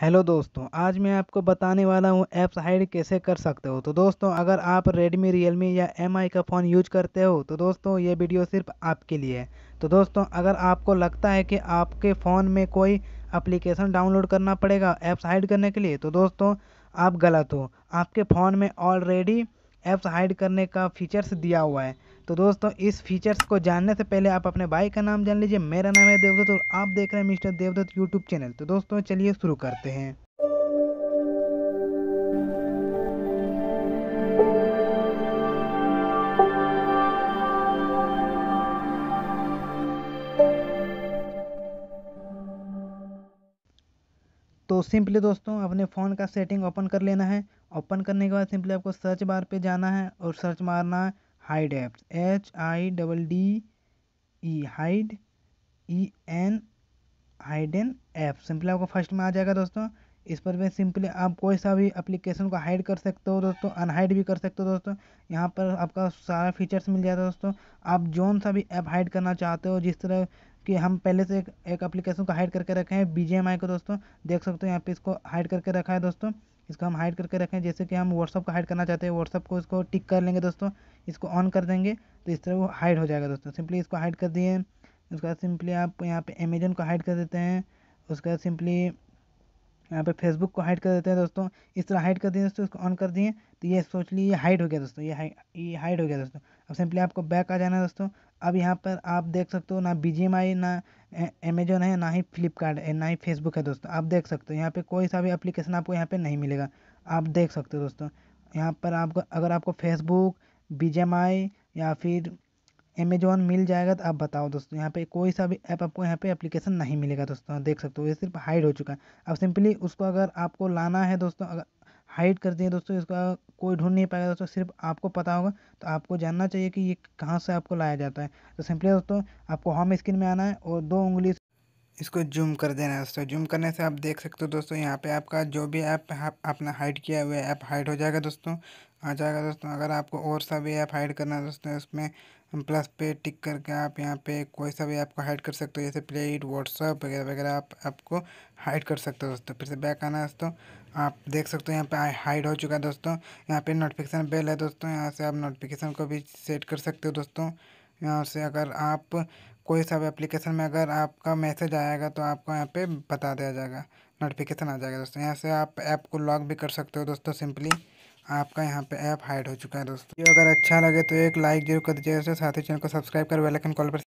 hello दोस्तों आज मैं आपको बताने वाला हूँ ऐप्स हाइड कैसे कर सकते हो तो दोस्तों अगर आप रेडमी रियलमी या एम का फ़ोन यूज करते हो तो दोस्तों ये वीडियो सिर्फ आपके लिए है तो दोस्तों अगर आपको लगता है कि आपके फ़ोन में कोई एप्लीकेशन डाउनलोड करना पड़ेगा ऐप्स हाइड करने के लिए तो दोस्तों आप गलत हो आपके फ़ोन में ऑलरेडी ऐप्स हाइड करने का फीचर्स दिया हुआ है तो दोस्तों इस फीचर्स को जानने से पहले आप अपने भाई का नाम जान लीजिए मेरा नाम है देवदत्त और आप देख रहे हैं मिस्टर देवदत्त यूट्यूब चैनल तो दोस्तों चलिए शुरू करते हैं तो सिंपली दोस्तों अपने फ़ोन का सेटिंग ओपन कर लेना है ओपन करने के बाद सिंपली आपको सर्च बार पे जाना है और सर्च मारना है hide apps H I double D E hide E N hide N app simply आपको फर्स्ट में आ जाएगा दोस्तों इस पर भी सिंपली आप कोई सा भी एप्लीकेशन को हाइड कर सकते हो दोस्तों अनहाइड भी कर सकते हो दोस्तों यहाँ पर आपका सारा फीचर्स मिल जाता है दोस्तों आप जोन सा भी ऐप हाइड करना चाहते हो जिस तरह कि हम पहले से एक एप्लीकेशन को हाइड करके रखे हैं बी को दोस्तों देख सकते हो यहाँ पे इसको हाइड करके रखा है दोस्तों इसको हम हाइड करके रखें जैसे कि हम व्हाट्सअप को हाइड करना चाहते हैं व्हाट्सअप को इसको टिक कर लेंगे दोस्तों इसको ऑन कर देंगे तो इस तरह वो हाइड हो जाएगा दोस्तों सिंपली इसको हाइड कर दिए उसके बाद सिंपली आप यहाँ पे अमेजन को हाइड कर देते हैं उसके बाद सिंपली यहाँ पे फेसबुक को हाइड कर देते हैं दोस्तों इस तरह हाइड कर दिए दोस्तों इसको ऑन कर दिए तो ये सोच लिए ये हाइड हो गया दोस्तों ये हाई ये हाइड हो गया दोस्तों अब सिंपली आपको बैक आ जाना है दोस्तों अब यहाँ पर आप देख सकते हो ना बी ना अमेजोन है ना ही फ्लिपकार्ट है ना ही फेसबुक है दोस्तों आप देख सकते हो यहाँ पर कोई सा भी अप्लीकेशन आपको यहाँ पर नहीं मिलेगा आप देख सकते हो दोस्तों यहाँ पर आपको अगर आपको फेसबुक बी या फिर अमेजॉन मिल जाएगा तो आप बताओ दोस्तों यहाँ पे कोई सा भी ऐप आपको यहाँ पे एप्लीकेशन नहीं मिलेगा दोस्तों देख सकते हो ये सिर्फ हाइड हो चुका है अब सिंपली उसको अगर आपको लाना है दोस्तों अगर हाइड कर दिए दोस्तों इसका कोई ढूंढ नहीं पाएगा दोस्तों सिर्फ आपको पता होगा तो आपको जानना चाहिए कि ये कहाँ से आपको लाया जाता है तो सिंपली दोस्तों आपको होम स्क्रीन में आना है और दो उंगली इसको जूम कर देना है दोस्तों जूम करने से आप देख सकते हो दोस्तों यहाँ पे आपका जो भी ऐप आप, आपने हाइड किया हुआ ऐप हाइड हो जाएगा दोस्तों आ जाएगा दोस्तों अगर आपको और सा भी ऐप हाइड करना है दोस्तों इसमें प्लस पे टिक करके आप यहाँ पे कोई सा भी ऐप को हाइड कर सकते हो जैसे प्लेट व्हाट्सअप वगैरह वगैरह आप आपको हाइड कर सकते हो दोस्तों फिर से बैक आना है दोस्तों आप देख सकते हो यहाँ पे हाइड हो चुका है दोस्तों यहाँ पे नोटिफिकेशन बेल है दोस्तों यहाँ से आप नोटिफिकेशन को भी सेट कर सकते हो दोस्तों यहाँ से अगर आप कोई सा एप्लीकेशन में अगर आपका मैसेज आएगा तो आपको यहाँ पे बता दिया जाएगा नोटिफिकेशन आ जाएगा दोस्तों यहाँ से आप ऐप को लॉक भी कर सकते हो दोस्तों सिंपली आपका यहाँ पे ऐप हाइड हो चुका है दोस्तों अगर अच्छा लगे तो एक लाइक जरूर कर दीजिएगा साथ ही चैनल को सब्सक्राइब कर वेलकन कॉल पर